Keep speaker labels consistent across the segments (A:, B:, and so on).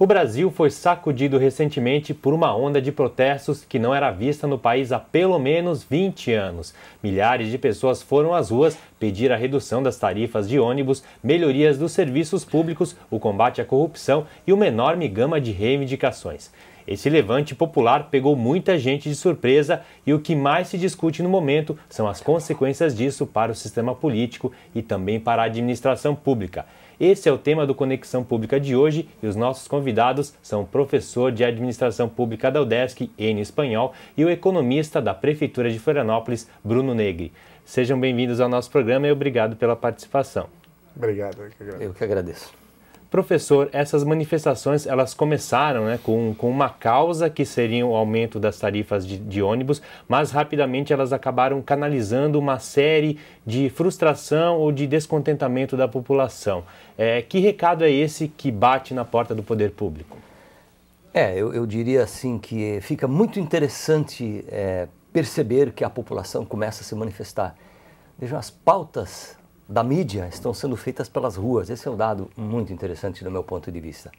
A: O Brasil foi sacudido recentemente por uma onda de protestos que não era vista no país há pelo menos 20 anos. Milhares de pessoas foram às ruas pedir a redução das tarifas de ônibus, melhorias dos serviços públicos, o combate à corrupção e uma enorme gama de reivindicações. Esse levante popular pegou muita gente de surpresa e o que mais se discute no momento são as consequências disso para o sistema político e também para a administração pública. Esse é o tema do Conexão Pública de hoje e os nossos convidados são o professor de Administração Pública da UDESC, em espanhol, e o economista da Prefeitura de Florianópolis, Bruno Negri. Sejam bem-vindos ao nosso programa e obrigado pela participação.
B: Obrigado, eu que agradeço. Eu que
A: agradeço. Professor, essas manifestações elas começaram né, com, com uma causa que seria o aumento das tarifas de, de ônibus, mas rapidamente elas acabaram canalizando uma série de frustração ou de descontentamento da população. É, que recado é esse que bate na porta do poder público? É, eu, eu diria assim que fica muito interessante é, perceber
B: que a população começa a se manifestar. Vejam, as pautas da mídia estão sendo feitas pelas ruas. Esse é um dado muito interessante do meu ponto de vista.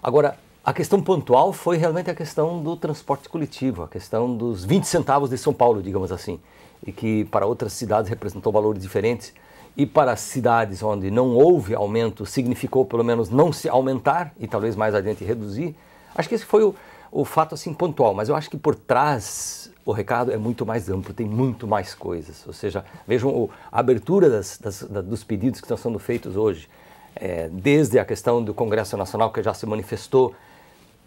B: Agora, a questão pontual foi realmente a questão do transporte coletivo, a questão dos 20 centavos de São Paulo, digamos assim, e que para outras cidades representou valores diferentes. E para cidades onde não houve aumento, significou pelo menos não se aumentar e talvez mais adiante reduzir. Acho que esse foi o, o fato assim pontual, mas eu acho que por trás o recado é muito mais amplo, tem muito mais coisas. Ou seja, vejam a abertura das, das, da, dos pedidos que estão sendo feitos hoje, é, desde a questão do Congresso Nacional que já se manifestou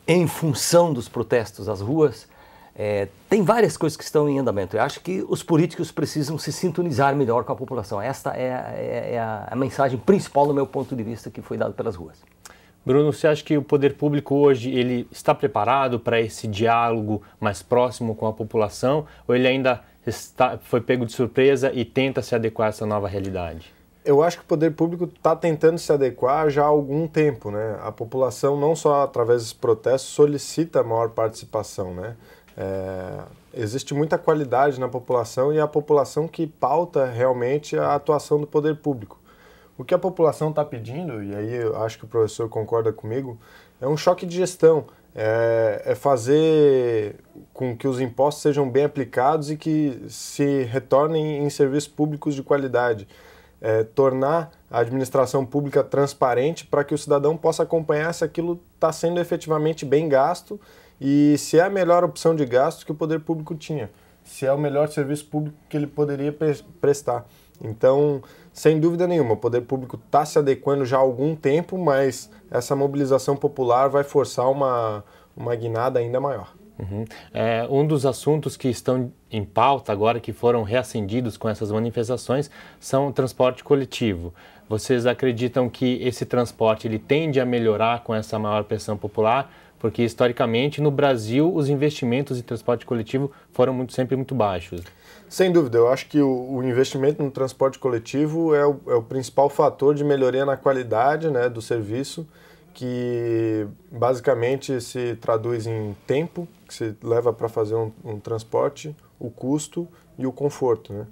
B: em função dos protestos às ruas, é, tem várias coisas que estão em andamento. Eu acho que os políticos precisam se sintonizar melhor com a população. Esta é, é, é a, a mensagem
A: principal, do meu ponto de vista, que foi dada pelas ruas. Bruno, você acha que o poder público hoje ele está preparado para esse diálogo mais próximo com a população ou ele ainda está, foi pego de surpresa e tenta se adequar a essa nova realidade?
C: Eu acho que o poder público está tentando se adequar já há algum tempo, né? A população não só através dos protestos solicita maior participação, né? É, existe muita qualidade na população e é a população que pauta realmente a atuação do poder público. O que a população está pedindo, e aí eu acho que o professor concorda comigo, é um choque de gestão. É, é, fazer com que os impostos sejam bem aplicados e que se retornem em serviços públicos de qualidade. É, tornar a administração pública transparente para que o cidadão possa acompanhar se aquilo está sendo efetivamente bem gasto e se é a melhor opção de gasto que o poder público tinha, se é o melhor serviço público que ele poderia prestar. Então, sem dúvida nenhuma, o poder público está se adequando já há algum tempo, mas essa mobilização popular vai forçar uma, uma guinada ainda maior.
A: Uhum. É, um dos assuntos que estão em pauta agora, que foram reacendidos com essas manifestações, são o transporte coletivo. Vocês acreditam que esse transporte ele tende a melhorar com essa maior pressão popular? Porque historicamente no Brasil os investimentos em transporte coletivo foram muito, sempre muito baixos.
C: Sem dúvida, eu acho que o, o investimento no transporte coletivo é o, é o principal fator de melhoria na qualidade né, do serviço que basicamente se traduz em tempo que se leva para fazer um, um, transporte, o custo e o conforto. Né?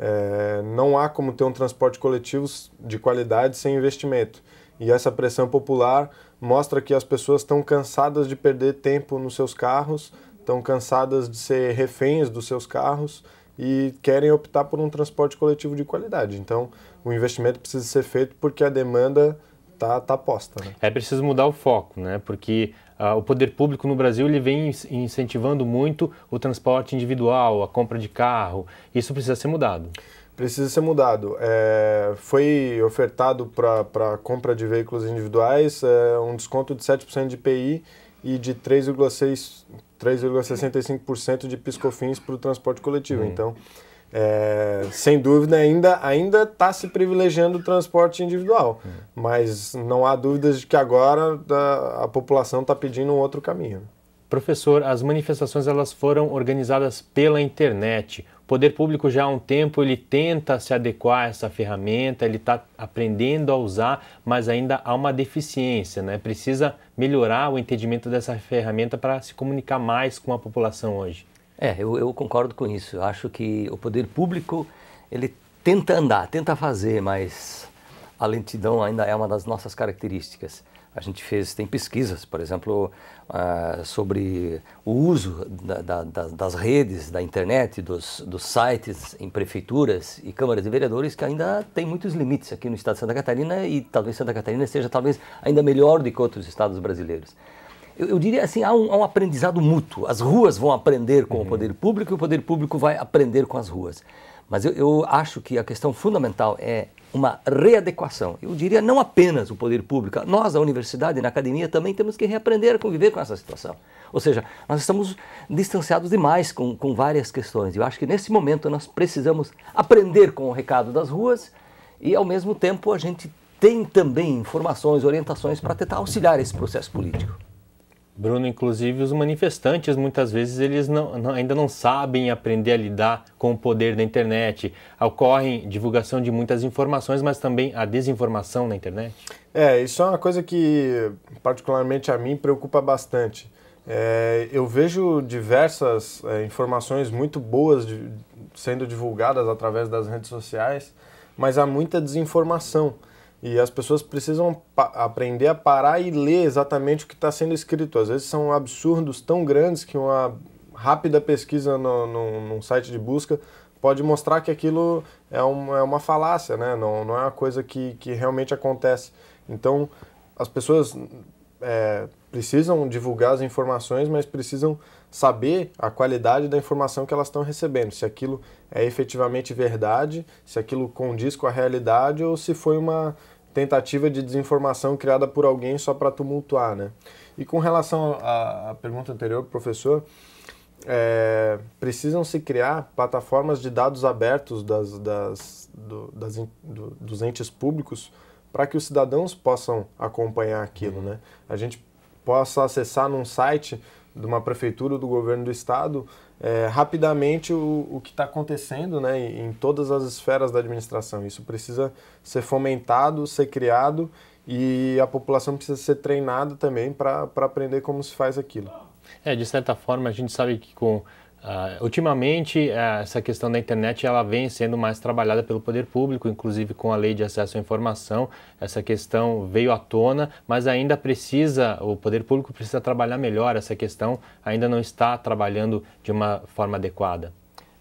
C: É, não há como ter um transporte coletivo de qualidade sem investimento. E essa pressão popular mostra que as pessoas estão cansadas de perder tempo nos seus carros, estão cansadas de ser reféns dos seus carros e querem optar por um transporte coletivo de qualidade. Então, o investimento precisa ser feito porque a demanda está tá posta. Né?
A: É preciso mudar o foco, né? Porque ah, o poder público no Brasil ele vem incentivando muito o transporte individual, a compra de carro. Isso precisa ser mudado.
C: Precisa ser mudado. É, foi ofertado para compra de veículos individuais é, um desconto de 7% de PI e de 3,65% de piscofins para o transporte coletivo. Hum. Então, é, sem dúvida, ainda ainda está se privilegiando o transporte individual, uhum. mas não há dúvidas de que agora a, a população está pedindo um
A: outro caminho. Professor, as manifestações elas foram organizadas pela internet. O poder público já há um tempo ele tenta se adequar a essa ferramenta, ele está aprendendo a usar, mas ainda há uma deficiência, né? Precisa melhorar o entendimento dessa ferramenta para se comunicar mais com a população hoje. É, eu, eu concordo com isso. Eu
B: acho que o poder público, ele tenta andar, tenta fazer, mas a lentidão ainda é uma das nossas características. A gente fez, tem pesquisas, por exemplo, uh, sobre o uso da, da, das redes, da internet, dos, dos, sites em prefeituras e câmaras de vereadores, que ainda tem muitos limites aqui no estado de Santa Catarina e talvez Santa Catarina seja talvez ainda melhor do que outros estados brasileiros eu, eu diria assim, há um, há um, aprendizado mútuo. As ruas vão aprender com uhum. o poder público e o poder público vai aprender com as ruas. Mas eu, eu acho que a questão fundamental é uma readequação. Eu diria não apenas o poder público, nós, a universidade e na academia, também temos que reaprender a conviver com essa situação. Ou seja, nós estamos distanciados demais com, com várias questões. Eu acho que nesse momento nós precisamos aprender com o recado das ruas e, ao mesmo tempo, a gente tem também informações, orientações para tentar auxiliar esse processo político.
A: Bruno, inclusive os manifestantes muitas vezes eles não, não, ainda não sabem aprender a lidar com o poder da internet. Ocorre divulgação de muitas informações, mas também a desinformação na internet.
C: É, isso é uma coisa que particularmente a mim preocupa bastante. É, eu vejo diversas é, informações muito boas de, sendo divulgadas através das redes sociais, mas há muita desinformação. E as pessoas precisam aprender a parar e ler exatamente o que está sendo escrito. Às vezes são absurdos tão grandes que uma rápida pesquisa no, no, num site de busca pode mostrar que aquilo é, um, é uma falácia, né? não, não é uma coisa que, que realmente acontece. Então, as pessoas é, precisam divulgar as informações, mas precisam saber a qualidade da informação que elas estão recebendo, se aquilo é efetivamente verdade, se aquilo condiz com a realidade ou se foi uma tentativa de desinformação criada por alguém só para tumultuar, né? E com relação à pergunta anterior, professor, é, precisam se criar plataformas de dados abertos das, das, do, das do, dos entes públicos para que os cidadãos possam acompanhar aquilo, né? A gente possa acessar num site de uma prefeitura ou do governo do estado, é, rapidamente o, o que está acontecendo né, em todas as esferas da administração. Isso precisa ser fomentado, ser criado e a população precisa ser treinada também para aprender como se faz aquilo.
A: É, de certa forma, a gente sabe que com Uh, ultimamente, eh, essa questão da internet ela vem sendo mais trabalhada pelo poder público, inclusive com a lei de acesso à informação. Essa questão veio à tona, mas ainda precisa, o poder público precisa trabalhar melhor essa questão, ainda não está trabalhando de uma forma adequada.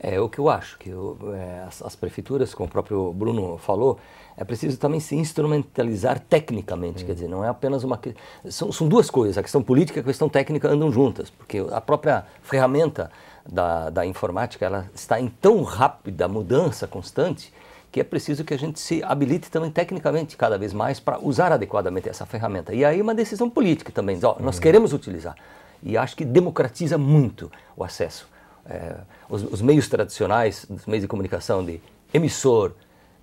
A: É o que eu acho, que eu, é, as, as, prefeituras, como o próprio Bruno falou, é preciso também se
B: instrumentalizar tecnicamente, hum. quer dizer, não é apenas uma... São, são duas coisas, a questão política e a questão técnica andam juntas, porque a própria ferramenta da, da informática, ela está em tão rápida mudança constante que é preciso que a gente se habilite também tecnicamente cada vez mais para usar adequadamente essa ferramenta. E aí uma decisão política também, diz, ó, nós uhum. queremos utilizar. E acho que democratiza muito o acesso. É, os, os, meios tradicionais, os meios de comunicação de emissor,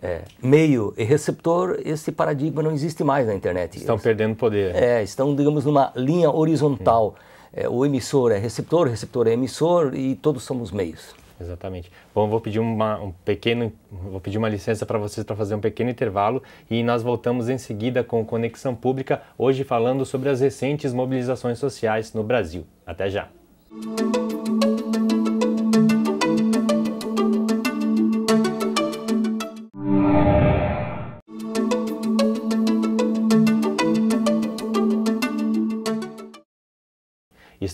B: é, meio e receptor, esse paradigma não existe mais na internet. Estão Eles, perdendo poder. É, estão, digamos, numa linha horizontal.
A: Uhum é, o emissor é receptor, o receptor é emissor e todos somos meios. Exatamente. Bom, vou pedir uma, um pequeno, vou pedir uma licença para vocês para fazer um pequeno intervalo e nós voltamos em seguida com Conexão Pública, hoje falando sobre as recentes mobilizações sociais no Brasil. Até já.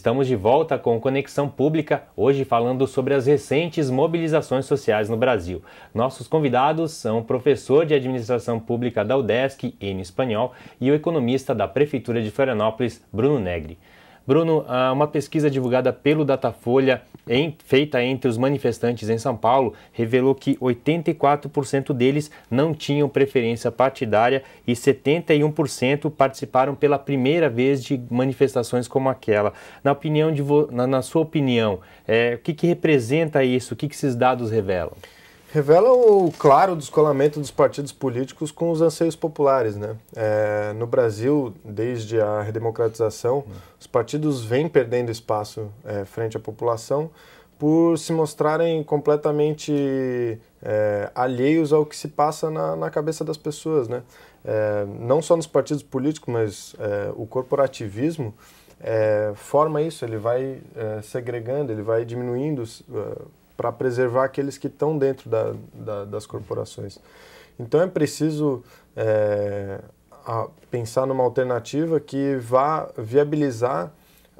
A: Estamos de volta com Conexão Pública, hoje falando sobre as recentes mobilizações sociais no Brasil. Nossos convidados são o professor de Administração Pública da UDESC, em espanhol, e o economista da Prefeitura de Florianópolis, Bruno Negri. Bruno, uma pesquisa divulgada pelo Datafolha, em, feita entre os manifestantes em São Paulo, revelou que 84% deles não tinham preferência partidária e 71% participaram pela primeira vez de manifestações como aquela. Na, opinião de na, na sua opinião, é, o que, que representa isso? O que, que esses dados revelam?
C: Revela o claro descolamento dos partidos políticos com os anseios populares, né? É, no Brasil, desde a redemocratização, uhum. os partidos vêm perdendo espaço é, frente à população por se mostrarem completamente é, alheios ao que se passa na, na cabeça das pessoas, né? É, não só nos partidos políticos, mas é, o corporativismo é, forma isso, ele vai segregando, ele vai diminuindo... Uh, para preservar aqueles que estão dentro da, da, das corporações. Então é preciso é, pensar numa alternativa que vá viabilizar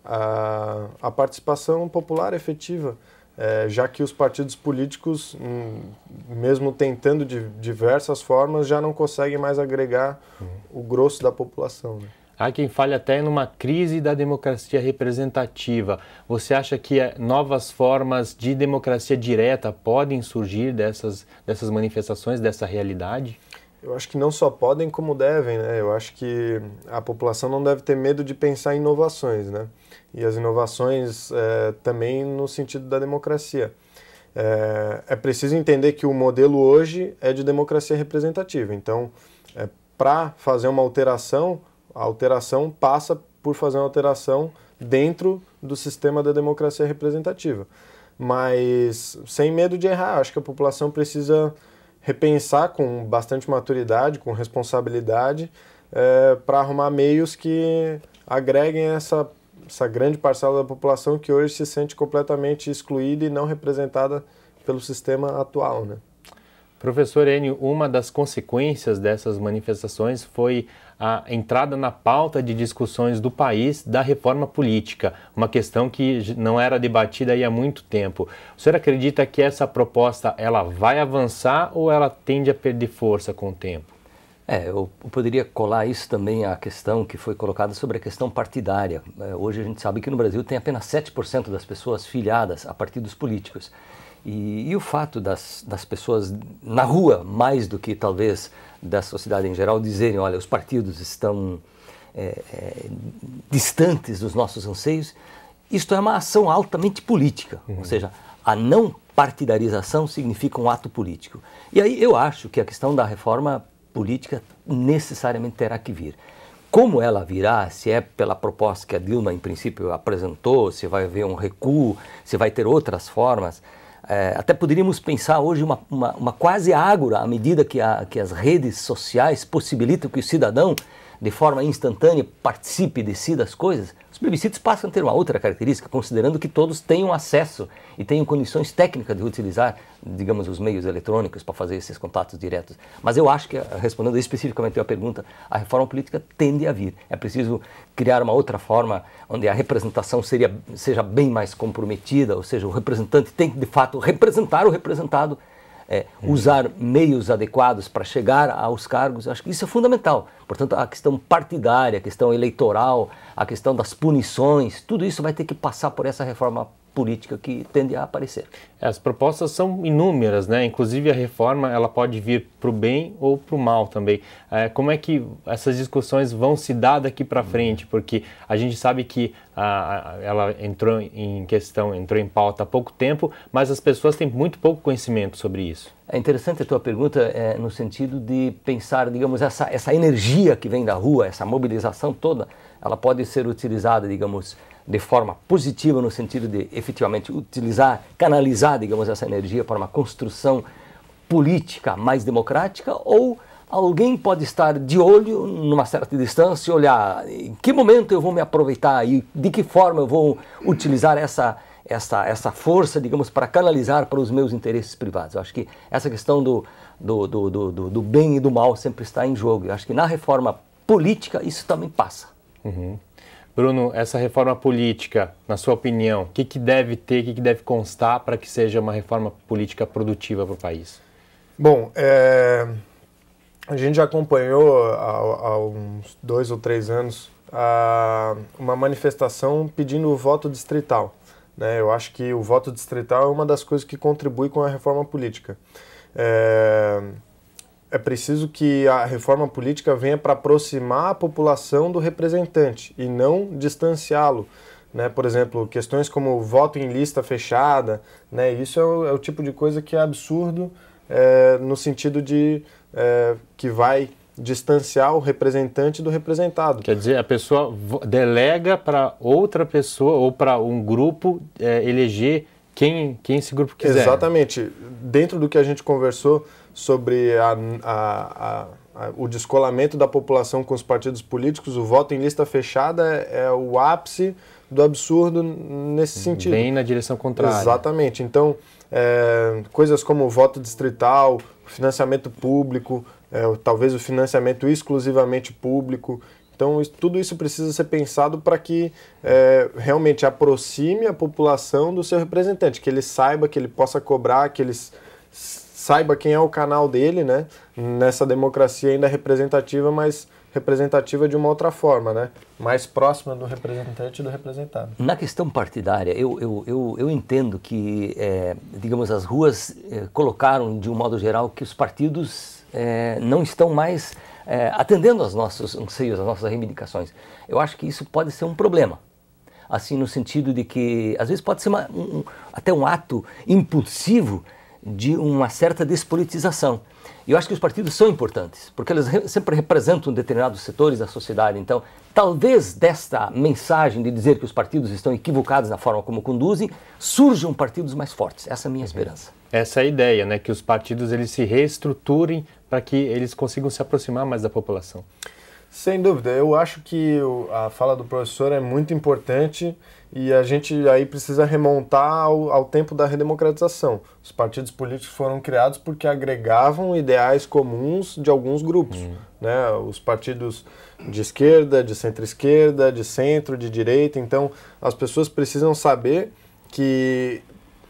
C: a, a participação popular efetiva, é, já que os partidos políticos, hum, mesmo tentando de diversas formas, já não conseguem mais agregar uhum. o grosso da população. Né?
A: Há quem fale até numa crise da democracia representativa. Você acha que eh, novas formas de democracia direta podem surgir dessas, dessas manifestações, dessa realidade?
C: Eu acho que não só podem, como devem, né? Eu acho que a população não deve ter medo de pensar em inovações, né? E as inovações é, também no sentido da democracia. É, é preciso entender que o modelo hoje é de democracia representativa. Então, é, para fazer uma alteração, a alteração passa por fazer uma alteração dentro do sistema da democracia representativa. Mas sem medo de errar, acho que a população precisa repensar com bastante maturidade, com responsabilidade, é, eh, para arrumar meios que agreguem essa, essa grande parcela da população que hoje se sente completamente excluída e não representada pelo sistema atual. Né?
A: Professor Enio, uma das consequências dessas manifestações foi a entrada na pauta de discussões do país da reforma política, uma questão que não era debatida há muito tempo. O senhor acredita que essa proposta ela vai avançar ou ela tende a perder força com o tempo? É, eu
B: poderia colar isso também à questão que foi colocada sobre a questão partidária. É, hoje a gente sabe que no Brasil tem apenas 7% das pessoas filiadas a partidos políticos. E, e, o fato das, das pessoas na rua, mais do que talvez da sociedade em geral, dizerem: olha, os partidos estão é, é, distantes dos nossos anseios, isto é uma ação altamente política. Uhum. Ou seja, a não partidarização significa um ato político. E aí eu acho que a questão da reforma política necessariamente terá que vir. Como ela virá, se é pela proposta que a Dilma, em princípio, apresentou, se vai haver um recuo, se vai ter outras formas, é, até poderíamos pensar hoje uma, uma, uma quase ágora à medida que, a, que as redes sociais possibilitam que o cidadão de forma instantânea, participe e decida as coisas, os plebiscitos passam a ter uma outra característica, considerando que todos tenham acesso e tenham condições técnicas de utilizar, digamos, os meios eletrônicos para fazer esses contatos diretos. Mas eu acho que, eh, respondendo especificamente à pergunta, a reforma política tende a vir. É preciso criar uma outra forma onde a representação seria, seja bem mais comprometida, ou seja, o representante tem que, de fato, representar o representado é, usar meios adequados para chegar aos cargos, acho que isso é fundamental. Portanto, a questão partidária, a questão eleitoral, a questão das punições, tudo
A: isso vai ter que passar por essa reforma política que tende a aparecer. As propostas são inúmeras, né? Inclusive a reforma ela pode vir para o bem ou para o mal também. É, como é que essas discussões vão se dar daqui para frente? Porque a gente sabe que a, a, ela entrou em questão, entrou em pauta há pouco tempo, mas as pessoas têm muito pouco conhecimento sobre isso.
B: É interessante a tua pergunta é, no sentido de pensar, digamos, essa, essa energia que vem da rua, essa mobilização toda, ela pode ser utilizada, digamos, de forma positiva no sentido de efetivamente utilizar, canalizar, digamos, essa energia para uma construção política mais democrática ou alguém pode estar de olho numa certa distância e olhar em que momento eu vou me aproveitar e de que forma eu vou utilizar essa essa, essa força, digamos, para canalizar para os meus interesses privados. Eu acho que essa questão do, do, do, do, do bem e do mal sempre está em jogo. Eu acho que na reforma política isso também passa.
A: Uhum. Bruno, essa reforma política, na sua opinião, o que, que deve ter, o que, que deve constar para que seja uma reforma política produtiva para o país?
C: Bom, é... a gente já acompanhou há, há, uns dois ou três anos uma manifestação pedindo o voto distrital. Né? Eu acho que o voto distrital é uma das coisas que contribui com a reforma política. É é preciso que a reforma política venha para aproximar a população do representante e não distanciá-lo. Né? Por exemplo, questões como voto em lista fechada, né? isso é o, é o tipo de coisa que é absurdo é, no sentido de é, que vai distanciar o representante do representado.
A: Quer dizer, a pessoa delega para outra pessoa ou para um grupo é, eleger quem, quem esse grupo quiser.
C: Exatamente. Dentro do que a gente conversou sobre a, a, a, o descolamento da população com os partidos políticos, o voto em lista fechada é, é o ápice do absurdo nesse uhum. sentido. Bem
A: na direção contrária.
C: Exatamente. Então, é, coisas como o voto distrital, financiamento público, é, talvez o financiamento exclusivamente público. Então, isso, tudo isso precisa ser pensado para que é, realmente aproxime a população do seu representante, que ele saiba, que ele possa cobrar, que eles saiba quem é o canal dele, né? Nessa democracia ainda é representativa, mas representativa de uma outra forma, né? Mais próxima do representante e do representado.
B: Na questão partidária, eu, eu, eu, eu entendo que, é, digamos, as ruas é, colocaram, de um modo geral, que os partidos é, não estão mais é, atendendo aos nossos anseios, às nossas reivindicações. Eu acho que isso pode ser um problema. Assim, no sentido de que, às vezes, pode ser uma, um, até um ato impulsivo de uma certa despolitização. E eu acho que os partidos são importantes, porque eles re sempre representam determinados setores da sociedade. Então, talvez desta mensagem de dizer que os partidos estão
A: equivocados na forma como conduzem, surjam partidos mais fortes. Essa é a minha uhum. esperança. Essa é a ideia, né? Que os partidos eles se reestruturem para que eles consigam se aproximar mais da população.
C: Sem dúvida, eu acho que a fala do professor é muito importante e a gente aí precisa remontar ao, ao, tempo da redemocratização. Os partidos políticos foram criados porque agregavam ideais comuns de alguns grupos. Hum. Né? Os partidos de esquerda, de centro-esquerda, de centro, de direita. Então, as pessoas precisam saber que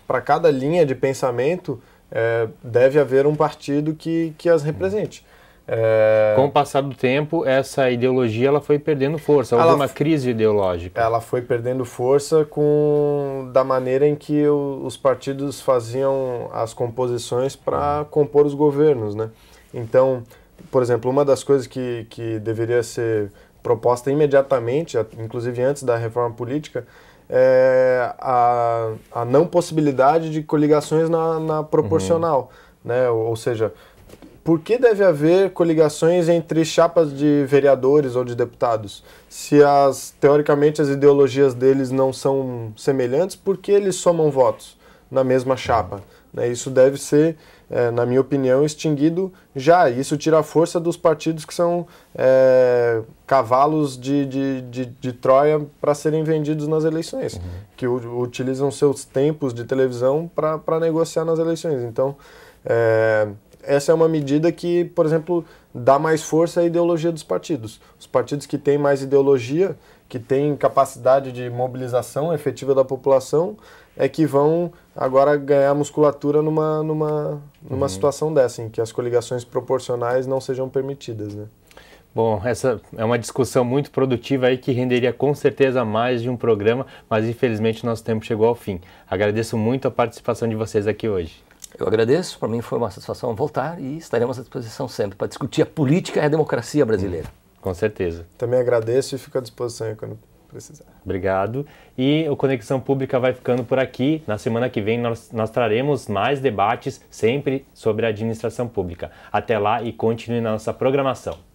C: para cada linha de pensamento é, deve haver um partido que, que as represente. É... Com o
A: passar do tempo, essa ideologia ela foi perdendo força. Houve ela uma crise ideológica. Ela foi perdendo
C: força com da maneira em que o, os partidos faziam as composições para compor os governos, né? Então, por exemplo, uma das coisas que, que deveria ser proposta imediatamente, inclusive antes da reforma política, é a, a não possibilidade de coligações na, na uhum. proporcional, uhum. né? ou, ou seja, por que deve haver coligações entre chapas de vereadores ou de deputados? Se as teoricamente as ideologias deles não são semelhantes, por que eles somam votos na mesma chapa? Né, isso deve ser, é, na minha opinião, extinguido já. Isso tira a força dos partidos que são é, cavalos de, de, de, de Troia para serem vendidos nas eleições, uhum. que utilizam seus tempos de televisão para negociar nas eleições. Então, é, essa é uma medida que, por exemplo, dá mais força à ideologia dos partidos. Os partidos que têm mais ideologia, que têm capacidade de mobilização efetiva da população, é que vão agora ganhar musculatura numa, numa, numa uhum. situação dessa, em que as coligações proporcionais não sejam permitidas. Né?
A: Bom, essa é uma discussão muito produtiva aí que renderia com certeza mais de um programa, mas infelizmente nosso tempo chegou ao fim. Agradeço muito a participação de vocês aqui hoje. Eu agradeço, para mim foi uma satisfação voltar e estaremos à disposição sempre para discutir a política e a democracia brasileira. Hum, com certeza.
C: Também agradeço e fico à disposição quando precisar.
A: Obrigado. E o Conexão Pública vai ficando por aqui. Na semana que vem nós, nós traremos mais debates, sempre sobre a administração pública. Até lá e continue na nossa programação.